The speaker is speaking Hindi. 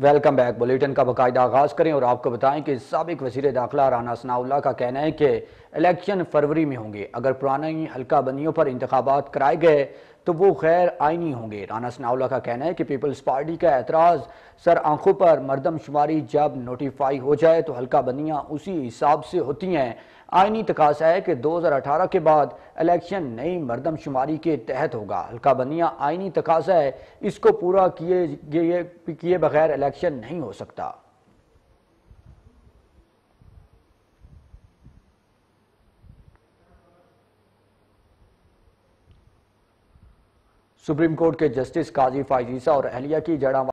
वेलकम बैक बुलेटिन का बाकायदा आगाज़ करें और आपको बताएं कि सबक वजीर दाखिला राना सनाउल्ला का कहना है कि इलेक्शन फरवरी में होंगे अगर पुरानी हल्का बंदियों पर इंतबात कराए गए तो वो गैर आइनी होंगे राना सनाउल्ला का कहना है कि पीपल्स पार्टी का एतराज़ सर आंखों पर मरदमशुमारी जब नोटिफाई हो जाए तो हल्का बंदियाँ उसी हिसाब से होती हैं आइनी तकाजा है कि 2018 के बाद इलेक्शन नई मरदमशुमारी के तहत होगा हल्का बंदियाँ आइनी तकाजा है इसको पूरा किए किए बगैर इलेक्शन नहीं हो सकता सुप्रीम कोर्ट के जस्टिस काजी फाइजीसा और अहलिया की जड़ा